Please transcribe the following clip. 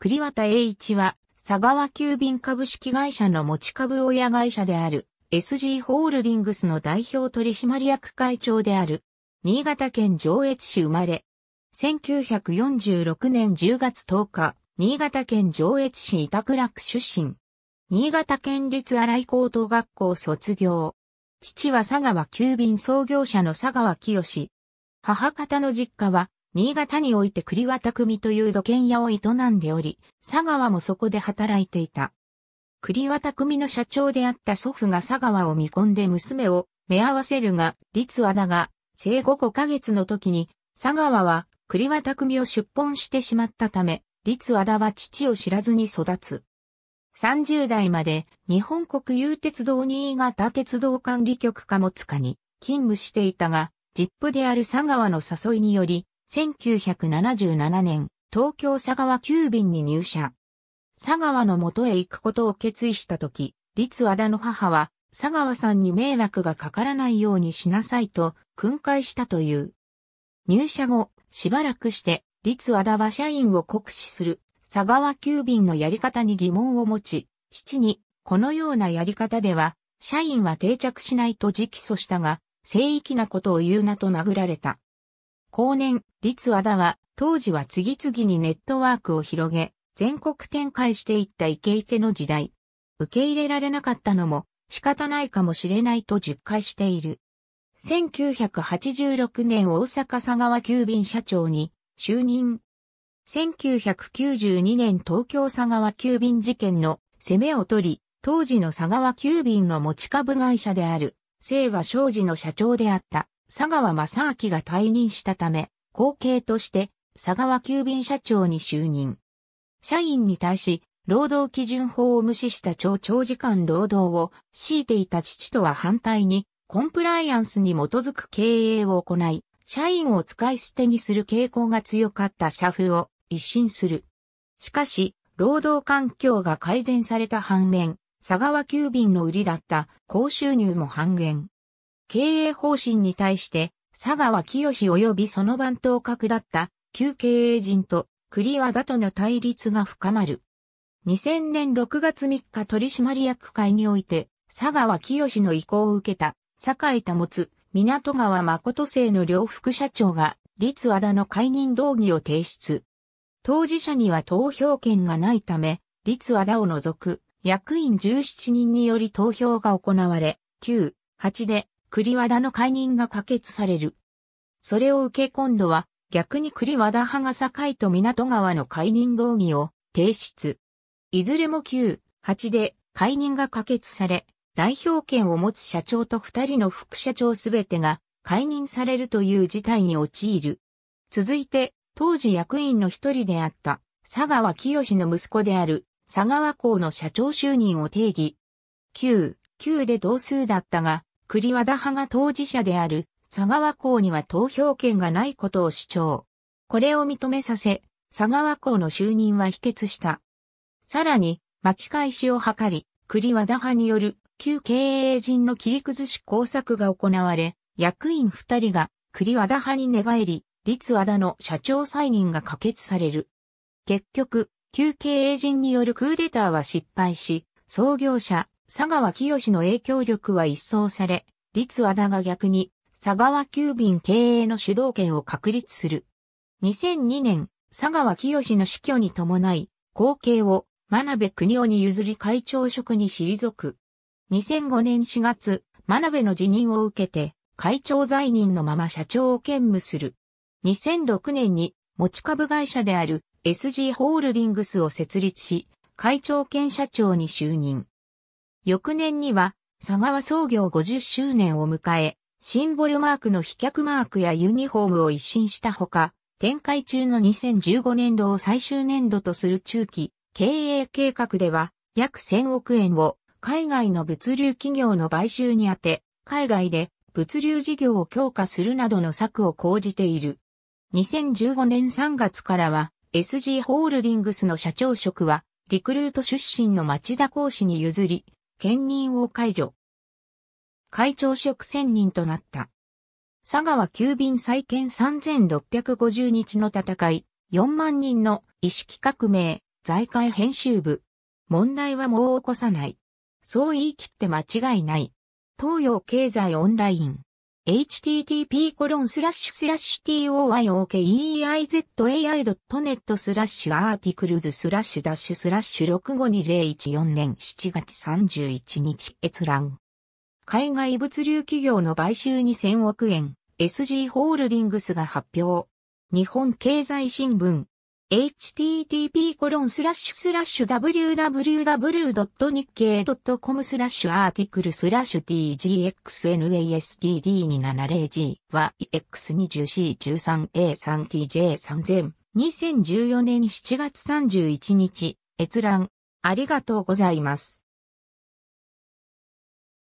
栗渡栄一は、佐川急便株式会社の持ち株親会社である、SG ホールディングスの代表取締役会長である、新潟県上越市生まれ、1946年10月10日、新潟県上越市板倉区出身、新潟県立荒井高等学校卒業、父は佐川急便創業者の佐川清、母方の実家は新潟において栗綿組という土建屋を営んでおり、佐川もそこで働いていた。栗綿組の社長であった祖父が佐川を見込んで娘を目合わせるが、律和だが、生後5ヶ月の時に、佐川は栗綿組を出奔してしまったため、律和田は父を知らずに育つ。30代まで日本国有鉄道新潟鉄道管理局貨物課に勤務していたが、ジップである佐川の誘いにより、1977年、東京佐川急便に入社。佐川の元へ行くことを決意したとき、立和田の母は、佐川さんに迷惑がかからないようにしなさいと、訓戒したという。入社後、しばらくして、立和田は社員を酷使する、佐川急便のやり方に疑問を持ち、父に、このようなやり方では、社員は定着しないと直訴したが、正義なことを言うなと殴られた。後年、立和田は、当時は次々にネットワークを広げ、全国展開していったイケイケの時代。受け入れられなかったのも仕方ないかもしれないと実回している。1986年大阪佐川急便社長に就任。1992年東京佐川急便事件の攻めを取り、当時の佐川急便の持ち株会社である、清和商事の社長であった佐川正明が退任したため、後継として佐川急便社長に就任。社員に対し、労働基準法を無視した超長時間労働を強いていた父とは反対に、コンプライアンスに基づく経営を行い、社員を使い捨てにする傾向が強かった社風を一新する。しかし、労働環境が改善された反面、佐川急便の売りだった高収入も半減。経営方針に対して、佐川清及びその番頭角だった旧経営陣と栗和田との対立が深まる。2000年6月3日取締役会において、佐川清の意向を受けた、井田持、港川誠生の両副社長が、立和田の解任動議を提出。当事者には投票権がないため、立和田を除く役員17人により投票が行われ、9、8で栗和田の解任が可決される。それを受け今度は逆に栗和田派が境と港川の解任動議を提出。いずれも9、8で解任が可決され、代表権を持つ社長と2人の副社長すべてが解任されるという事態に陥る。続いて、当時役員の一人であった佐川清の息子である佐川港の社長就任を定義。9、9で同数だったが、栗和田派が当事者である佐川港には投票権がないことを主張。これを認めさせ、佐川港の就任は否決した。さらに、巻き返しを図り、栗和田派による旧経営陣の切り崩し工作が行われ、役員二人が栗和田派に寝返り、立和田の社長再任が可決される。結局、旧経営陣によるクーデターは失敗し、創業者、佐川清の影響力は一掃され、立和田が逆に佐川急便経営の主導権を確立する。2002年、佐川清の死去に伴い、後継を真鍋国夫に譲り会長職に退く。2005年4月、真鍋の辞任を受けて、会長在任のまま社長を兼務する。2006年に持ち株会社である SG ホールディングスを設立し、会長兼社長に就任。翌年には、佐川創業50周年を迎え、シンボルマークの飛脚マークやユニフォームを一新したほか、展開中の2015年度を最終年度とする中期経営計画では約1000億円を海外の物流企業の買収に充て、海外で物流事業を強化するなどの策を講じている。2015年3月からは SG ホールディングスの社長職はリクルート出身の町田講師に譲り、兼任を解除。会長職専任となった。佐川急便再建3650日の戦い、4万人の意識革命、財界編集部。問題はもう起こさない。そう言い切って間違いない。東洋経済オンライン。http スラッシュスラッシュ toyokeizai.net スラッシュアーティクルズスラッシュダッシュスラッシュ652014年7月31日閲覧。海外物流企業の買収2000億円 SG ホールディングスが発表。日本経済新聞 http://www.nikkei.com スラッシュアーティクルスラッシュ t g x n a s t d 2 7 0 g y x 2 0 c 1 3 a 3 t j 3 0 0 0 2014年7月31日閲覧ありがとうございます。